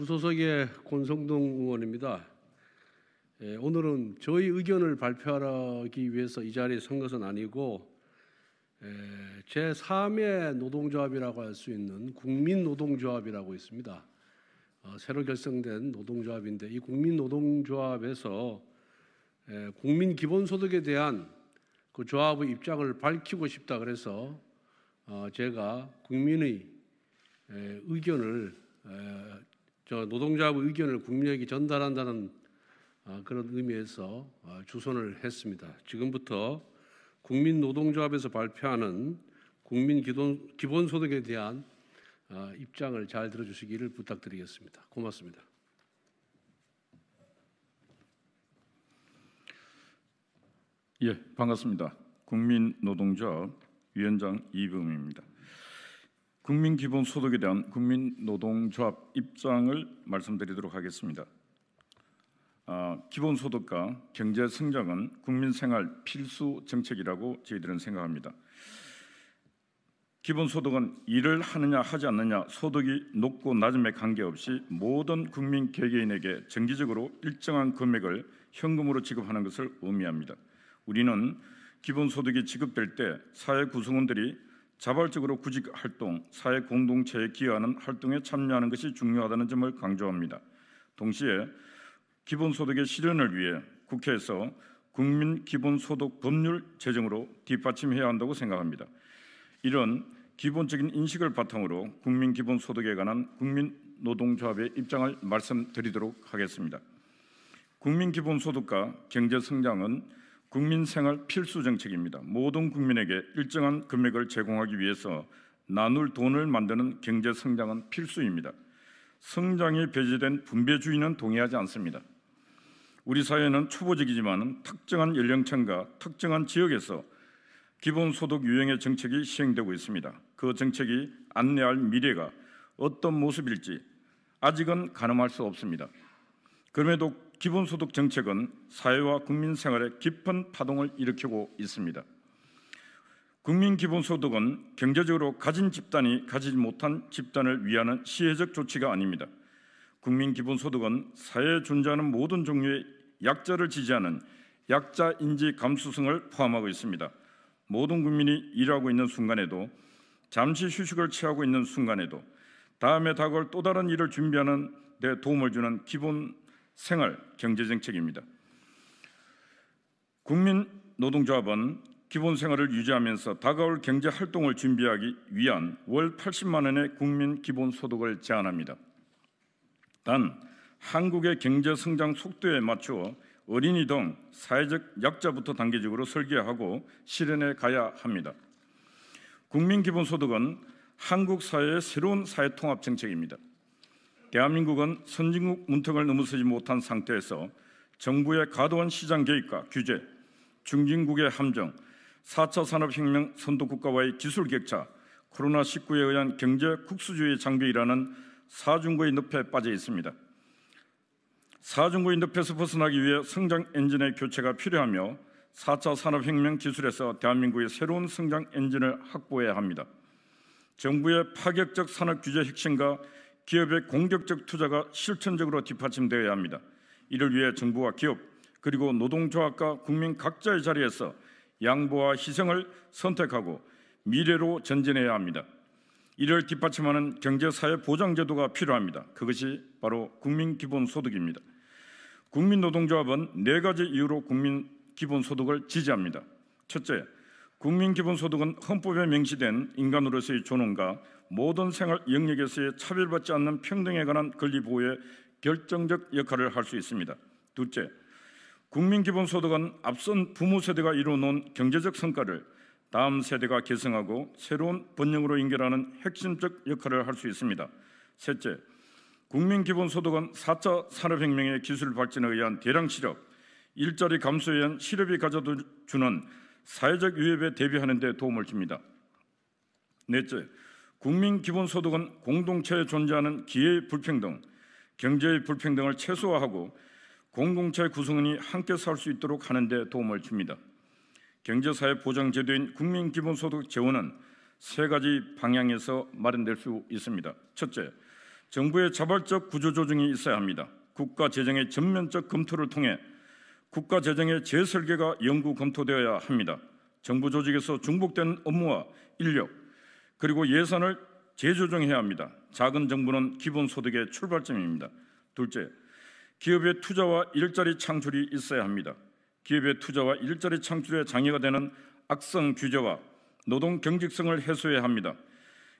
무소속의 권성동 의원입니다. 예, 오늘은 저희 의견을 발표하기 위해서 이 자리에 선 것은 아니고 예, 제3의 노동조합이라고 할 수 있는 국민노동조합이라고 있습니다. 어, 새로 결성된 노동조합인데 이 국민노동조합에서 예, 국민기본소득에 대한 그 조합의 입장을 밝히고 싶다 그래서 어, 제가 국민의 의견을 저 노동자하고 의견을 국민에게 전달한다는 아, 그런 의미에서 아, 주선을 했습니다. 지금부터 국민노동조합에서 발표하는 국민 기본, 기본소득에 대한 아, 입장을 잘 들어주시기를 부탁드리겠습니다. 고맙습니다. 예, 반갑습니다. 국민노동조합 위원장 이병입니다. 국민 기본 소득에 대한 국민 노동조합 입장을 말씀드리도록 하겠습니다. 아, 기본 소득과 경제 성장은 국민 생활 필수 정책이라고 저희들은 생각합니다. 기본 소득은 일을 하느냐 하지 않느냐 소득이 높고 낮음에 관계없이 모든 국민 개개인에게 정기적으로 일정한 금액을 현금으로 지급하는 것을 의미합니다. 우리는 기본 소득이 지급될 때 사회 구성원들이 자발적으로 구직 활동, 사회 공동체에 기여하는 활동에 참여하는 것이 중요하다는 점을 강조합니다. 동시에 기본소득의 실현을 위해 국회에서 국민 기본소득 법률 제정으로 뒷받침해야 한다고 생각합니다. 이런 기본적인 인식을 바탕으로 국민 기본소득에 관한 국민 노동조합의 입장을 말씀드리도록 하겠습니다. 국민 기본소득과 경제 성장은 국민 생활 필수 정책입니다. 모든 국민에게 일정한 금액을 제공하기 위해서 나눌 돈을 만드는 경제 성장은 필수입니다. 성장이 배제된 분배주의는 동의하지 않습니다. 우리 사회는 초보적이지만 특정한 연령층과 특정한 지역에서 기본소득 유형의 정책이 시행되고 있습니다. 그 정책이 안내할 미래가 어떤 모습일지 아직은 가늠할 수 없습니다. 그럼에도 기본소득 정책은 사회와 국민 생활에 깊은 파동을 일으키고 있습니다. 국민 기본소득은 경제적으로 가진 집단이 가지지 못한 집단을 위하는 시혜적 조치가 아닙니다. 국민 기본소득은 사회에 존재하는 모든 종류의 약자를 지지하는 약자 인지 감수성을 포함하고 있습니다. 모든 국민이 일하고 있는 순간에도 잠시 휴식을 취하고 있는 순간에도 다음에 다가올 또 다른 일을 준비하는 데 도움을 주는 기본 생활 경제 정책입니다. 국민 노동조합은 기본 생활을 유지하면서 다가올 경제 활동을 준비하기 위한 월 80만 원의 국민 기본 소득을 제안합니다. 단 한국의 경제 성장 속도에 맞추어 어린이 등 사회적 약자부터 단계적으로 설계하고 실현해 가야 합니다. 국민 기본 소득은 한국 사회의 새로운 사회 통합 정책입니다. 대한민국은 선진국 문턱을 넘어서지 못한 상태에서 정부의 과도한 시장 개입과 규제, 중진국의 함정, 4차 산업혁명 선도국가와의 기술 격차, 코로나19에 의한 경제 국수주의 장비라는 사중고의 늪에 빠져 있습니다. 사중고의 늪에서 벗어나기 위해 성장 엔진의 교체가 필요하며 4차 산업혁명 기술에서 대한민국의 새로운 성장 엔진을 확보해야 합니다. 정부의 파격적 산업 규제 혁신과 기업의 공격적 투자가 실천적으로 뒷받침되어야 합니다. 이를 위해 정부와 기업 그리고 노동조합과 국민 각자의 자리에서 양보와 희생을 선택하고 미래로 전진해야 합니다. 이를 뒷받침하는 경제사회 보장제도가 필요합니다. 그것이 바로 국민기본소득입니다. 국민노동조합은 네 가지 이유로 국민기본소득을 지지합니다. 첫째, 국민기본소득은 헌법에 명시된 인간으로서의 존엄과 모든 생활 영역에서의 차별받지 않는 평등에 관한 권리 보호에 결정적 역할을 할 수 있습니다. 둘째, 국민기본소득은 앞선 부모 세대가 이루어놓은 경제적 성과를 다음 세대가 계승하고 새로운 번영으로 연결하는 핵심적 역할을 할 수 있습니다. 셋째, 국민기본소득은 4차 산업혁명의 기술 발전에 의한 대량 실업, 일자리 감소에 의한 실업이 가져주는 사회적 위협에 대비하는 데 도움을 줍니다. 넷째, 국민 기본소득은 공동체에 존재하는 기회의 불평등, 경제의 불평등을 최소화하고 공동체 구성원이 함께 살 수 있도록 하는 데 도움을 줍니다. 경제사회 보장제도인 국민기본소득 재원은 세 가지 방향에서 마련될 수 있습니다. 첫째, 정부의 자발적 구조조정이 있어야 합니다. 국가 재정의 전면적 검토를 통해 국가 재정의 재설계가 연구 검토되어야 합니다. 정부 조직에서 중복된 업무와 인력, 그리고 예산을 재조정해야 합니다. 작은 정부는 기본소득의 출발점입니다. 둘째, 기업의 투자와 일자리 창출이 있어야 합니다. 기업의 투자와 일자리 창출에 장애가 되는 악성 규제와 노동 경직성을 해소해야 합니다.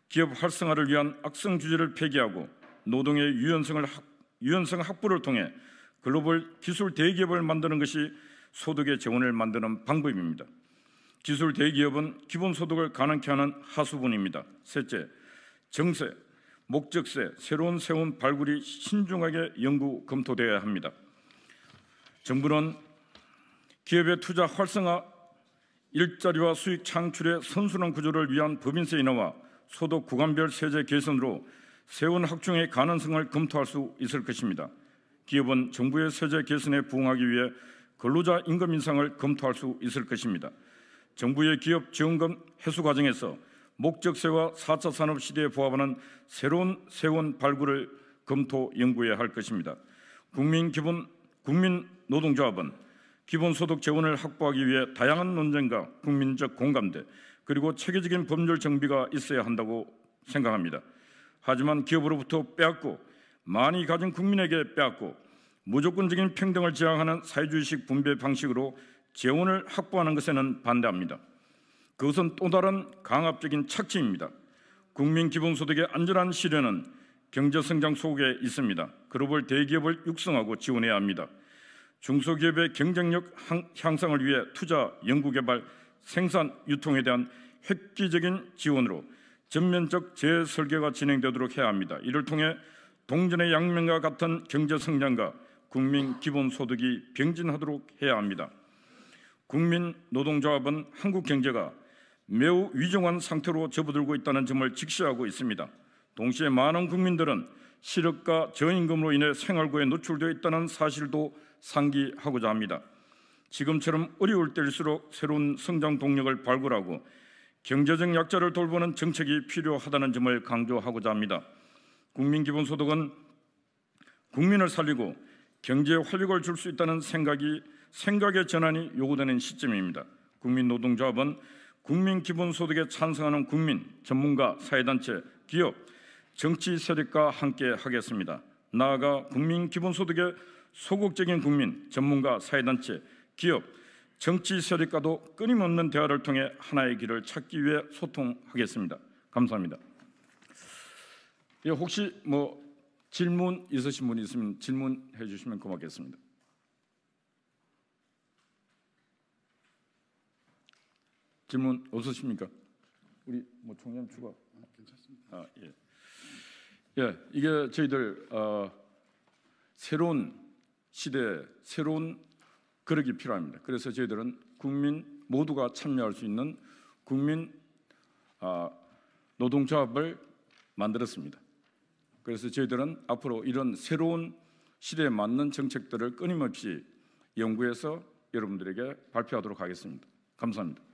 기업 활성화를 위한 악성 규제를 폐기하고 노동의 유연성을 확, 유연성 확보를 통해 글로벌 기술 대기업을 만드는 것이 소득의 재원을 만드는 방법입니다. 기술 대기업은 기본소득을 가능케 하는 하수분입니다. 셋째, 정세, 목적세, 새로운 세운 발굴이 신중하게 연구 검토되어야 합니다. 정부는 기업의 투자 활성화, 일자리와 수익 창출의 선순환 구조를 위한 법인세 인하와 소득 구간별 세제 개선으로 세운 확충의 가능성을 검토할 수 있을 것입니다. 기업은 정부의 세제 개선에 부응하기 위해 근로자 임금 인상을 검토할 수 있을 것입니다. 정부의 기업 지원금 회수 과정에서 목적세와 4차 산업 시대에 부합하는 새로운 세원 발굴을 검토 연구해야 할 것입니다. 국민 기본 국민 노동조합은 기본소득 재원을 확보하기 위해 다양한 논쟁과 국민적 공감대 그리고 체계적인 법률 정비가 있어야 한다고 생각합니다. 하지만 기업으로부터 빼앗고 많이 가진 국민에게 빼앗고 무조건적인 평등을 지향하는 사회주의식 분배 방식으로 재원을 확보하는 것에는 반대합니다. 그것은 또 다른 강압적인 착취입니다. 국민 기본소득의 안전한 실현은 경제 성장 속에 있습니다. 글로벌 대기업을 육성하고 지원해야 합니다. 중소기업의 경쟁력 향상을 위해 투자, 연구개발, 생산, 유통에 대한 획기적인 지원으로 전면적 재설계가 진행되도록 해야 합니다. 이를 통해 동전의 양면과 같은 경제 성장과 국민 기본소득이 병진하도록 해야 합니다. 국민 노동조합은 한국 경제가 매우 위중한 상태로 접어들고 있다는 점을 직시하고 있습니다. 동시에 많은 국민들은 실업과 저임금으로 인해 생활고에 노출되어 있다는 사실도 상기하고자 합니다. 지금처럼 어려울 때일수록 새로운 성장 동력을 발굴하고 경제적 약자를 돌보는 정책이 필요하다는 점을 강조하고자 합니다. 국민기본소득은 국민을 살리고 경제에 활력을 줄 수 있다는 생각이 생각의 전환이 요구되는 시점입니다. 국민노동조합은 국민기본소득에 찬성하는 국민, 전문가, 사회단체, 기업, 정치 세력과 함께 하겠습니다. 나아가 국민기본소득에 소극적인 국민, 전문가, 사회단체, 기업, 정치 세력과도 끊임없는 대화를 통해 하나의 길을 찾기 위해 소통하겠습니다. 감사합니다. 예, 혹시 뭐 질문 있으신 분 있으면 질문해 주시면 고맙겠습니다. 질문 없으십니까? 우리 뭐 총장 추가. 아, 괜찮습니다. 아, 예. 예, 이게 저희들 어, 새로운 시대 새로운 그릇이 필요합니다. 그래서 저희들은 국민 모두가 참여할 수 있는 국민 어, 노동조합을 만들었습니다. 그래서 저희들은 앞으로 이런 새로운 시대에 맞는 정책들을 끊임없이 연구해서 여러분들에게 발표하도록 하겠습니다. 감사합니다.